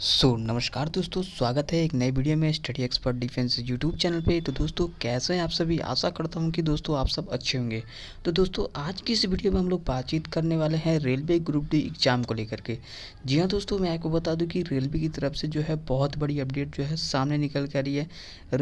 सो so, नमस्कार दोस्तों स्वागत है एक नए वीडियो में study expert defence YouTube channel पे तो दोस्तों कैसे हैं आप सभी आशा करता हूं कि दोस्तों आप सब अच्छे होंगे तो दोस्तों आज की इस वीडियो में हम लोग बातचीत करने वाले हैं रेलवे ग्रुप डी एग्ज़ाम को लेकर के जी हां दोस्तों मैं आपको बता दूँ कि रेलवे की तरफ से जो है बहुत बड़ी अपडेट जो है सामने निकल कर रही है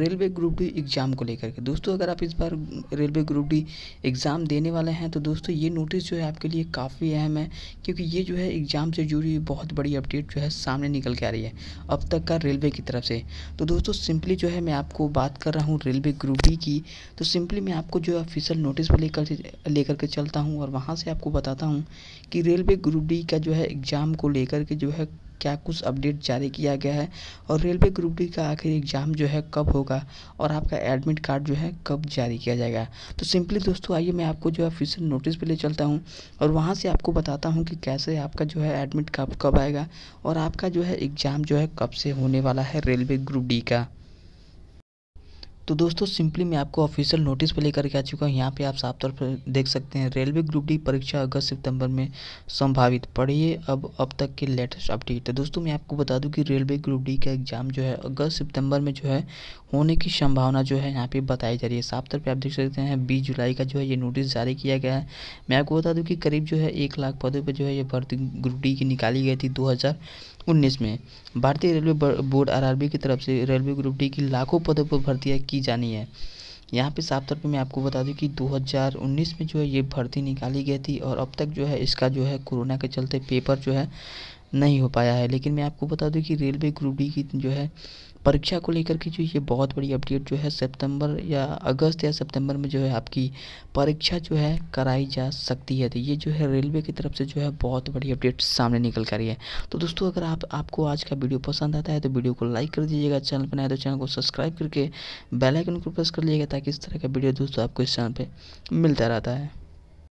रेलवे ग्रुप डी एग्ज़ाम को लेकर के दोस्तों अगर आप इस बार रेलवे ग्रुप डी एग्ज़ाम देने वाले हैं तो दोस्तों ये नोटिस जो है आपके लिए काफ़ी अहम है क्योंकि ये जो है एग्ज़ाम से जुड़ी बहुत बड़ी अपडेट जो है सामने निकल लेके आ रही है अब तक का रेलवे की तरफ से तो दोस्तों सिंपली जो है मैं आपको बात कर रहा हूँ रेलवे ग्रुप डी की तो सिंपली मैं आपको जो ऑफिशियल नोटिस पर लेकर लेकर के चलता हूँ और वहाँ से आपको बताता हूँ कि रेलवे ग्रुप डी का जो है एग्ज़ाम को लेकर के जो है क्या कुछ अपडेट जारी किया गया है और रेलवे ग्रुप डी का आखिर एग्ज़ाम जो है कब होगा और आपका एडमिट कार्ड जो है कब जारी किया जाएगा तो सिंपली दोस्तों आइए मैं आपको जो है ऑफिशियल नोटिस पर ले चलता हूँ और वहाँ से आपको बताता हूँ कि कैसे आपका जो है एडमिट कार्ड कब आएगा और आपका जो है एग्ज़ाम जो है कब से होने वाला है रेलवे ग्रुप डी का तो दोस्तों सिंपली मैं आपको ऑफिशियल नोटिस पर लेकर के आ चुका हूँ यहाँ पे आप साफ तौर पर देख सकते हैं रेलवे ग्रुप डी परीक्षा अगस्त सितंबर में संभावित पढ़िए अब अब तक के लेटेस्ट अपडेट तो दोस्तों मैं आपको बता दूं कि रेलवे ग्रुप डी का एग्ज़ाम जो है अगस्त सितंबर में जो है होने की संभावना जो है यहाँ पर बताई जा रही है साफ तौर पर आप देख सकते हैं बीस जुलाई का जो है ये नोटिस जारी किया गया है मैं आपको बता दूँ कि करीब जो है एक लाख पदों पर जो है ये भर्ती ग्रुप डी की निकाली गई थी दो उन्नीस में भारतीय रेलवे बोर्ड आरआरबी की तरफ से रेलवे ग्रुप डी की लाखों पदों पर भर्तियाँ की जानी है यहाँ पे साफ तौर पे मैं आपको बता दूँ कि 2019 में जो है ये भर्ती निकाली गई थी और अब तक जो है इसका जो है कोरोना के चलते पेपर जो है नहीं हो पाया है लेकिन मैं आपको बता दूं कि रेलवे ग्रुप डी की जो है परीक्षा को लेकर के जो ये बहुत बड़ी अपडेट जो है सितंबर या अगस्त या सितंबर में जो है आपकी परीक्षा जो है कराई जा सकती है तो ये जो है रेलवे की तरफ से जो है बहुत बड़ी अपडेट सामने निकल कर रही है तो दोस्तों अगर आप आपको आज का वीडियो पसंद आता है तो वीडियो को लाइक कर दीजिएगा चैनल पर नया तो चैनल को सब्सक्राइब करके बेलाइकन को प्रेस कर लीजिएगा ताकि इस तरह का वीडियो दोस्तों आपको इस चैनल पर मिलता रहता है